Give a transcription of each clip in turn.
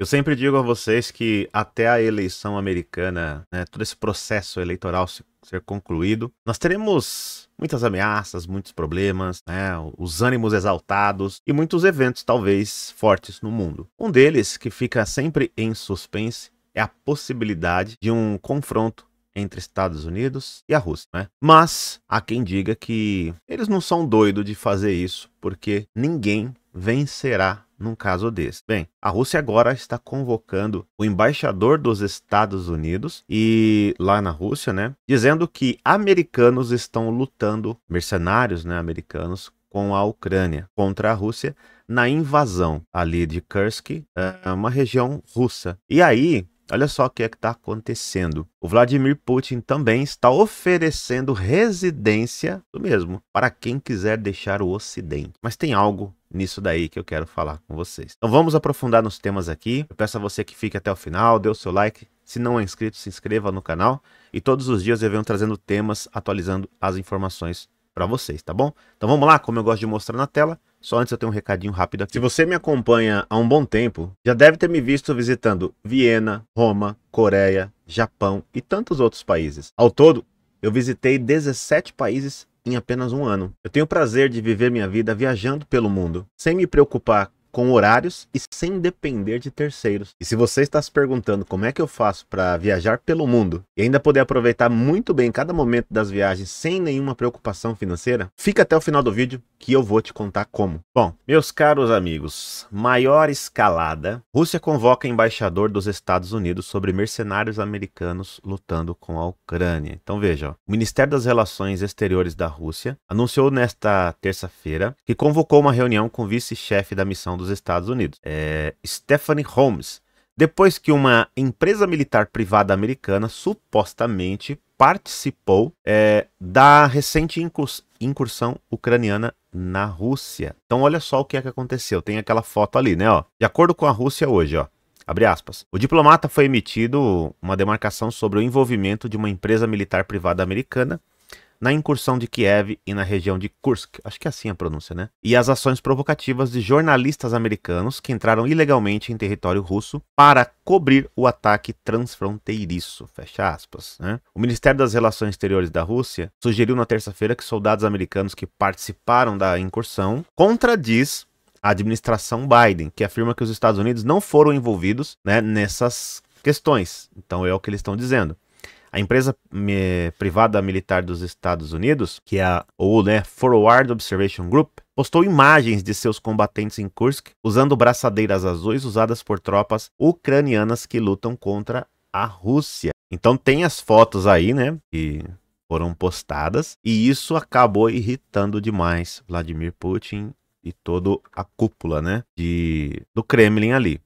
Eu sempre digo a vocês que até a eleição americana, né, todo esse processo eleitoral ser concluído, nós teremos muitas ameaças, muitos problemas, né, os ânimos exaltados e muitos eventos talvez fortes no mundo. Um deles que fica sempre em suspense é a possibilidade de um confronto entre Estados Unidos e a Rússia, né? Mas há quem diga que eles não são doidos de fazer isso, porque ninguém vencerá num caso desse. Bem, a Rússia agora está convocando o embaixador dos Estados Unidos e lá na Rússia, né, dizendo que americanos estão lutando, mercenários, né, americanos com a Ucrânia contra a Rússia na invasão ali de Kursk, eh, uma região russa. E aí, Olha só o que é que está acontecendo. O Vladimir Putin também está oferecendo residência, do mesmo, para quem quiser deixar o Ocidente. Mas tem algo nisso daí que eu quero falar com vocês. Então vamos aprofundar nos temas aqui. Eu peço a você que fique até o final, dê o seu like. Se não é inscrito, se inscreva no canal. E todos os dias eu venho trazendo temas, atualizando as informações para vocês, tá bom? Então vamos lá, como eu gosto de mostrar na tela. Só antes eu tenho um recadinho rápido aqui. Se você me acompanha há um bom tempo, já deve ter me visto visitando Viena, Roma, Coreia, Japão e tantos outros países. Ao todo, eu visitei 17 países em apenas um ano. Eu tenho o prazer de viver minha vida viajando pelo mundo, sem me preocupar com horários e sem depender de terceiros. E se você está se perguntando como é que eu faço para viajar pelo mundo e ainda poder aproveitar muito bem cada momento das viagens sem nenhuma preocupação financeira, fica até o final do vídeo que eu vou te contar como. Bom, meus caros amigos, maior escalada. Rússia convoca embaixador dos Estados Unidos sobre mercenários americanos lutando com a Ucrânia. Então veja, ó, o Ministério das Relações Exteriores da Rússia anunciou nesta terça-feira que convocou uma reunião com o vice-chefe da missão dos dos Estados Unidos, é Stephanie Holmes, depois que uma empresa militar privada americana supostamente participou é, da recente incursão ucraniana na Rússia. Então olha só o que é que aconteceu. Tem aquela foto ali, né? Ó. De acordo com a Rússia hoje, ó. Abre aspas. O diplomata foi emitido uma demarcação sobre o envolvimento de uma empresa militar privada americana na incursão de Kiev e na região de Kursk, acho que é assim a pronúncia, né? E as ações provocativas de jornalistas americanos que entraram ilegalmente em território russo para cobrir o ataque transfronteiriço, fecha aspas, né? O Ministério das Relações Exteriores da Rússia sugeriu na terça-feira que soldados americanos que participaram da incursão contradiz a administração Biden, que afirma que os Estados Unidos não foram envolvidos né, nessas questões. Então é o que eles estão dizendo. A empresa privada militar dos Estados Unidos, que é a ou, né, Forward Observation Group, postou imagens de seus combatentes em Kursk usando braçadeiras azuis usadas por tropas ucranianas que lutam contra a Rússia. Então tem as fotos aí, né, que foram postadas, e isso acabou irritando demais Vladimir Putin e toda a cúpula, né, de, do Kremlin ali.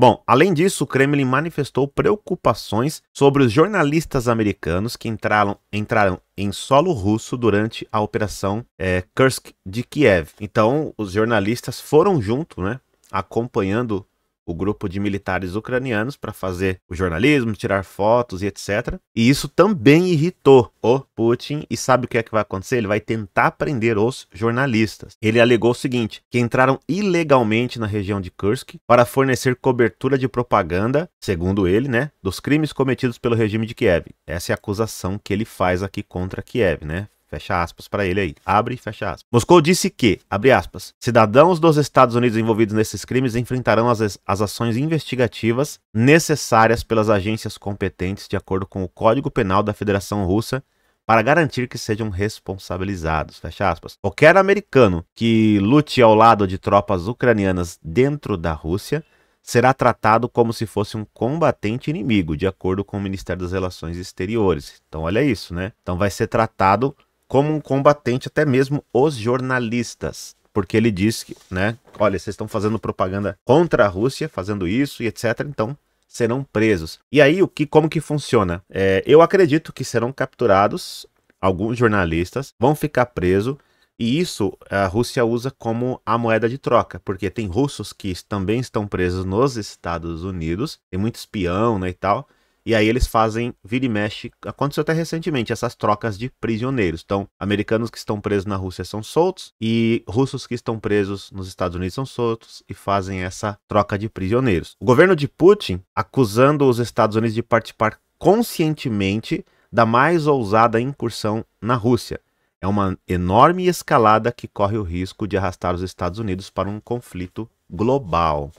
Bom, além disso, o Kremlin manifestou preocupações sobre os jornalistas americanos que entraram, entraram em solo russo durante a operação é, Kursk de Kiev. Então, os jornalistas foram junto, né, acompanhando o grupo de militares ucranianos para fazer o jornalismo, tirar fotos e etc. E isso também irritou o Putin. E sabe o que é que vai acontecer? Ele vai tentar prender os jornalistas. Ele alegou o seguinte: que entraram ilegalmente na região de Kursk para fornecer cobertura de propaganda, segundo ele, né, dos crimes cometidos pelo regime de Kiev. Essa é a acusação que ele faz aqui contra Kiev, né? Fecha aspas para ele aí. Abre e fecha aspas. Moscou disse que, abre aspas, cidadãos dos Estados Unidos envolvidos nesses crimes enfrentarão as, as ações investigativas necessárias pelas agências competentes de acordo com o Código Penal da Federação Russa para garantir que sejam responsabilizados. Fecha aspas. Qualquer americano que lute ao lado de tropas ucranianas dentro da Rússia será tratado como se fosse um combatente inimigo, de acordo com o Ministério das Relações Exteriores. Então, olha isso, né? Então, vai ser tratado como um combatente até mesmo os jornalistas, porque ele diz que, né, olha, vocês estão fazendo propaganda contra a Rússia, fazendo isso e etc, então serão presos. E aí o que como que funciona? É, eu acredito que serão capturados alguns jornalistas, vão ficar presos e isso a Rússia usa como a moeda de troca, porque tem russos que também estão presos nos Estados Unidos, tem muito espião né, e tal, e aí eles fazem, vira e mexe, aconteceu até recentemente, essas trocas de prisioneiros. Então, americanos que estão presos na Rússia são soltos e russos que estão presos nos Estados Unidos são soltos e fazem essa troca de prisioneiros. O governo de Putin acusando os Estados Unidos de participar conscientemente da mais ousada incursão na Rússia. É uma enorme escalada que corre o risco de arrastar os Estados Unidos para um conflito global.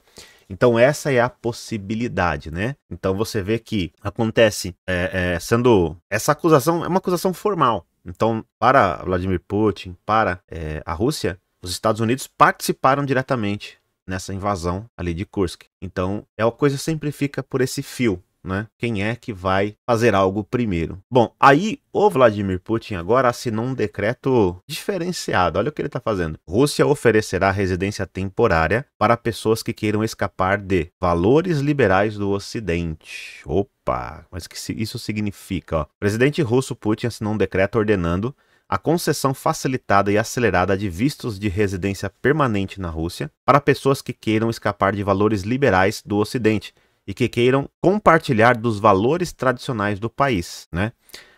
Então essa é a possibilidade, né? Então você vê que acontece é, é, sendo essa acusação é uma acusação formal. Então para Vladimir Putin, para é, a Rússia, os Estados Unidos participaram diretamente nessa invasão ali de Kursk. Então é uma coisa que sempre fica por esse fio né? Quem é que vai fazer algo primeiro? Bom, aí o Vladimir Putin agora assinou um decreto diferenciado. Olha o que ele está fazendo. Rússia oferecerá residência temporária para pessoas que queiram escapar de valores liberais do Ocidente. Opa, mas que isso significa? Ó. O presidente russo Putin assinou um decreto ordenando a concessão facilitada e acelerada de vistos de residência permanente na Rússia para pessoas que queiram escapar de valores liberais do Ocidente e que queiram compartilhar dos valores tradicionais do país. Né?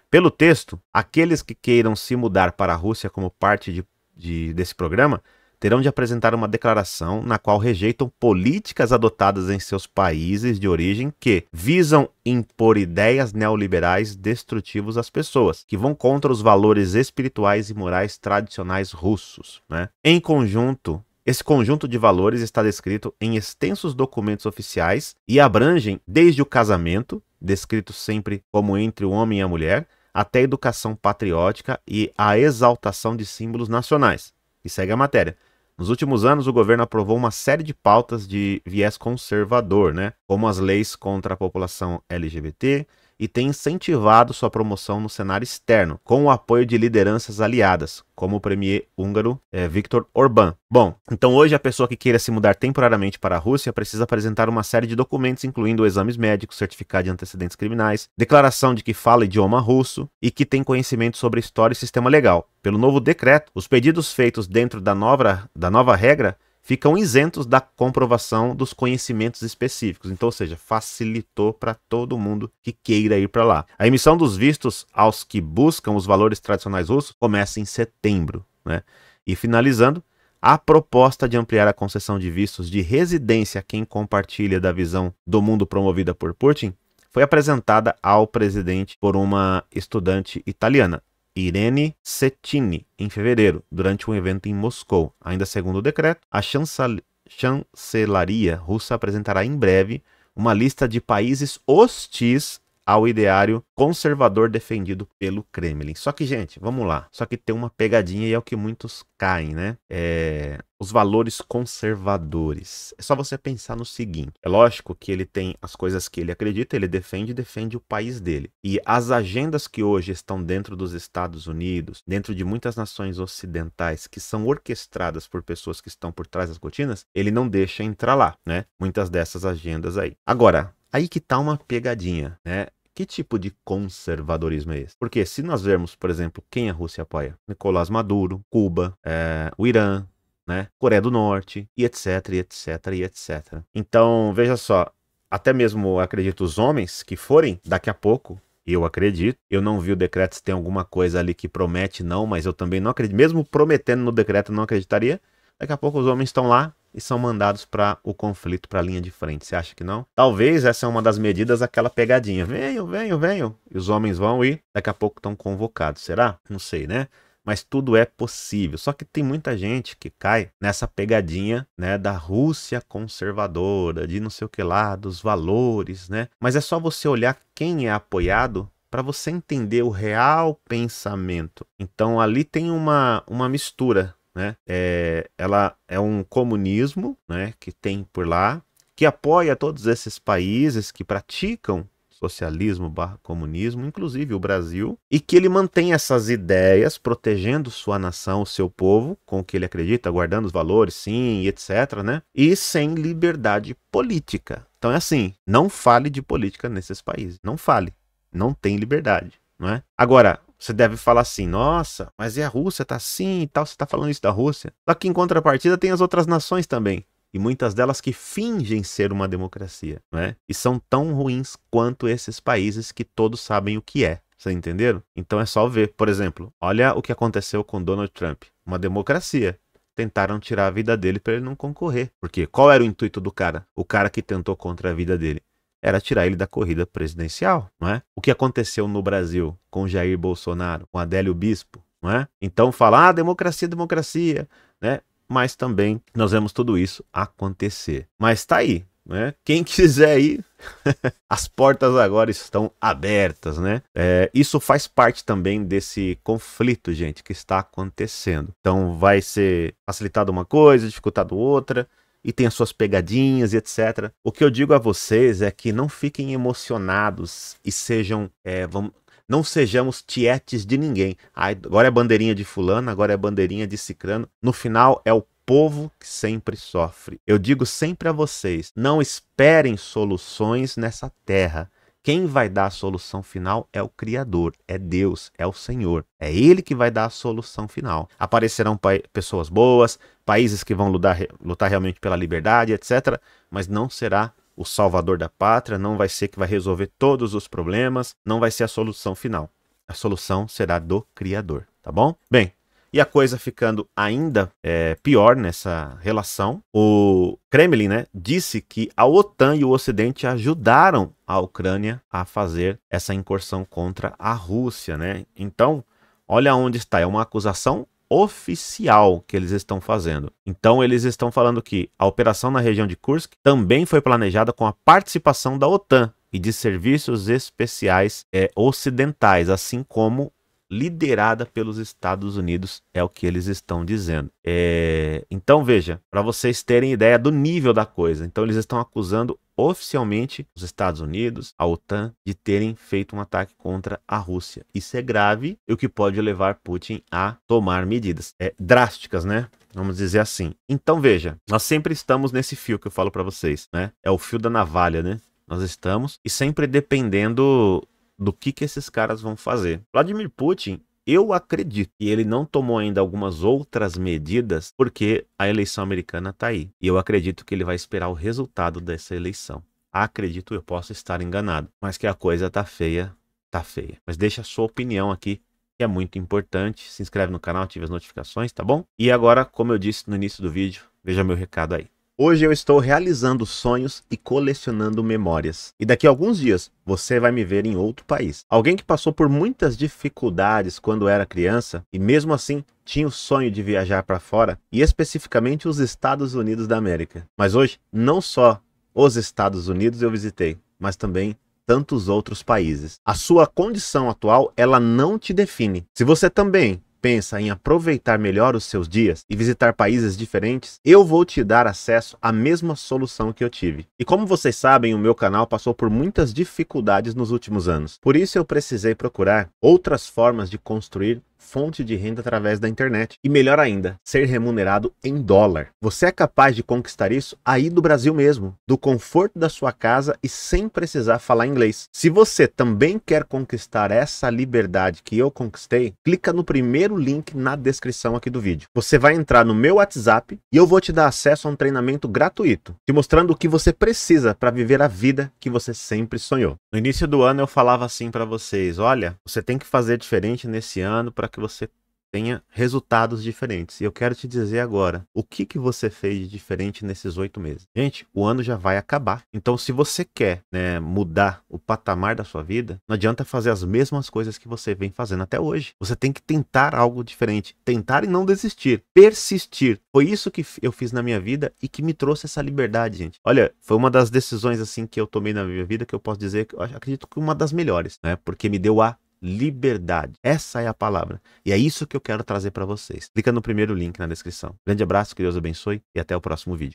Pelo texto, aqueles que queiram se mudar para a Rússia como parte de, de, desse programa terão de apresentar uma declaração na qual rejeitam políticas adotadas em seus países de origem que visam impor ideias neoliberais destrutivas às pessoas, que vão contra os valores espirituais e morais tradicionais russos. Né? Em conjunto, esse conjunto de valores está descrito em extensos documentos oficiais e abrangem desde o casamento, descrito sempre como entre o homem e a mulher, até a educação patriótica e a exaltação de símbolos nacionais. E segue a matéria. Nos últimos anos, o governo aprovou uma série de pautas de viés conservador, né? como as leis contra a população LGBT, e tem incentivado sua promoção no cenário externo, com o apoio de lideranças aliadas, como o premier húngaro é, Viktor Orbán. Bom, então hoje a pessoa que queira se mudar temporariamente para a Rússia precisa apresentar uma série de documentos, incluindo exames médicos, certificado de antecedentes criminais, declaração de que fala idioma russo e que tem conhecimento sobre história e sistema legal. Pelo novo decreto, os pedidos feitos dentro da nova, da nova regra ficam isentos da comprovação dos conhecimentos específicos. Então, ou seja, facilitou para todo mundo que queira ir para lá. A emissão dos vistos aos que buscam os valores tradicionais russos começa em setembro. Né? E finalizando, a proposta de ampliar a concessão de vistos de residência a quem compartilha da visão do mundo promovida por Putin foi apresentada ao presidente por uma estudante italiana, Irene Setine, em fevereiro, durante um evento em Moscou. Ainda segundo o decreto, a chancelaria russa apresentará em breve uma lista de países hostis ao ideário conservador defendido pelo Kremlin. Só que, gente, vamos lá. Só que tem uma pegadinha e é o que muitos caem, né? É, os valores conservadores. É só você pensar no seguinte: é lógico que ele tem as coisas que ele acredita, ele defende e defende o país dele. E as agendas que hoje estão dentro dos Estados Unidos, dentro de muitas nações ocidentais, que são orquestradas por pessoas que estão por trás das cortinas, ele não deixa entrar lá, né? Muitas dessas agendas aí. Agora, Aí que tá uma pegadinha, né? Que tipo de conservadorismo é esse? Porque se nós vermos, por exemplo, quem a Rússia apoia? Nicolás Maduro, Cuba, é, o Irã, né? Coreia do Norte, e etc, e etc, e etc. Então, veja só, até mesmo, acredito, os homens que forem daqui a pouco eu acredito. Eu não vi o decreto se tem alguma coisa ali que promete, não, mas eu também não acredito. Mesmo prometendo no decreto, eu não acreditaria. Daqui a pouco os homens estão lá e são mandados para o conflito, para a linha de frente. Você acha que não? Talvez essa é uma das medidas aquela pegadinha. Venham, venham, venham. E os homens vão e daqui a pouco estão convocados. Será? Não sei, né? Mas tudo é possível. Só que tem muita gente que cai nessa pegadinha, né, da Rússia conservadora, de não sei o que lá, dos valores, né? Mas é só você olhar quem é apoiado para você entender o real pensamento. Então ali tem uma, uma mistura né? É, ela é um comunismo, né? Que tem por lá, que apoia todos esses países que praticam socialismo barra comunismo, inclusive o Brasil, e que ele mantém essas ideias, protegendo sua nação, seu povo, com o que ele acredita, guardando os valores, sim, etc, né? E sem liberdade política. Então é assim, não fale de política nesses países, não fale, não tem liberdade, não é? Agora, você deve falar assim, nossa, mas e a Rússia tá assim e tal, você tá falando isso da Rússia. Só que em contrapartida tem as outras nações também e muitas delas que fingem ser uma democracia, né? E são tão ruins quanto esses países que todos sabem o que é. Vocês entenderam? Então é só ver. Por exemplo, olha o que aconteceu com Donald Trump. Uma democracia. Tentaram tirar a vida dele para ele não concorrer. Porque qual era o intuito do cara? O cara que tentou contra a vida dele era tirar ele da corrida presidencial, não é? O que aconteceu no Brasil com Jair Bolsonaro, com Adélio Bispo, não é? Então falar ah, democracia, democracia, né? Mas também nós vemos tudo isso acontecer. Mas tá aí, né? Quem quiser ir, as portas agora estão abertas, né? É, isso faz parte também desse conflito, gente, que está acontecendo. Então vai ser facilitado uma coisa, dificultado outra e tem as suas pegadinhas e etc. O que eu digo a vocês é que não fiquem emocionados e sejam. É, vamos, não sejamos tietes de ninguém. Ai, agora é bandeirinha de fulano, agora é bandeirinha de cicrano. No final é o povo que sempre sofre. Eu digo sempre a vocês: não esperem soluções nessa terra. Quem vai dar a solução final é o Criador, é Deus, é o Senhor. É Ele que vai dar a solução final. Aparecerão pessoas boas, países que vão lutar, lutar realmente pela liberdade, etc. Mas não será o salvador da pátria, não vai ser que vai resolver todos os problemas, não vai ser a solução final. A solução será do Criador, tá bom? Bem, e a coisa ficando ainda é, pior nessa relação. O Kremlin né, disse que a OTAN e o Ocidente ajudaram a Ucrânia a fazer essa incursão contra a Rússia. Né? Então, olha onde está: é uma acusação oficial que eles estão fazendo. Então, eles estão falando que a operação na região de Kursk também foi planejada com a participação da OTAN e de serviços especiais é, ocidentais, assim como liderada pelos Estados Unidos, é o que eles estão dizendo. É... Então veja, para vocês terem ideia do nível da coisa. Então eles estão acusando oficialmente os Estados Unidos, a OTAN, de terem feito um ataque contra a Rússia. Isso é grave e o que pode levar Putin a tomar medidas é, drásticas, né? Vamos dizer assim. Então veja, nós sempre estamos nesse fio que eu falo para vocês, né? É o fio da navalha, né? Nós estamos e sempre dependendo do que, que esses caras vão fazer. Vladimir Putin eu acredito que ele não tomou ainda algumas outras medidas porque a eleição americana está aí. E eu acredito que ele vai esperar o resultado dessa eleição. Acredito, eu posso estar enganado, mas que a coisa tá feia, tá feia. Mas deixa a sua opinião aqui, que é muito importante. Se inscreve no canal, ative as notificações, tá bom? E agora, como eu disse no início do vídeo, veja meu recado aí. Hoje eu estou realizando sonhos e colecionando memórias. E daqui a alguns dias você vai me ver em outro país. Alguém que passou por muitas dificuldades quando era criança e mesmo assim tinha o sonho de viajar para fora, e especificamente os Estados Unidos da América. Mas hoje, não só os Estados Unidos eu visitei, mas também tantos outros países. A sua condição atual, ela não te define. Se você também pensa em aproveitar melhor os seus dias e visitar países diferentes, eu vou te dar acesso à mesma solução que eu tive. E como vocês sabem, o meu canal passou por muitas dificuldades nos últimos anos. Por isso eu precisei procurar outras formas de construir fonte de renda através da internet. E melhor ainda, ser remunerado em dólar. Você é capaz de conquistar isso aí do Brasil mesmo, do conforto da sua casa e sem precisar falar inglês. Se você também quer conquistar essa liberdade que eu conquistei, clica no primeiro link na descrição aqui do vídeo. Você vai entrar no meu WhatsApp e eu vou te dar acesso a um treinamento gratuito, te mostrando o que você precisa para viver a vida que você sempre sonhou. No início do ano eu falava assim para vocês, olha, você tem que fazer diferente nesse ano para que você tenha resultados diferentes. E eu quero te dizer agora, o que, que você fez de diferente nesses oito meses? Gente, o ano já vai acabar. Então, se você quer né, mudar o patamar da sua vida, não adianta fazer as mesmas coisas que você vem fazendo até hoje. Você tem que tentar algo diferente, tentar e não desistir, persistir. Foi isso que eu fiz na minha vida e que me trouxe essa liberdade, gente. Olha, foi uma das decisões assim que eu tomei na minha vida que eu posso dizer que eu acredito que uma das melhores, né? Porque me deu a liberdade. Essa é a palavra. E é isso que eu quero trazer para vocês. Clica no primeiro link na descrição. Grande abraço, que Deus abençoe e até o próximo vídeo.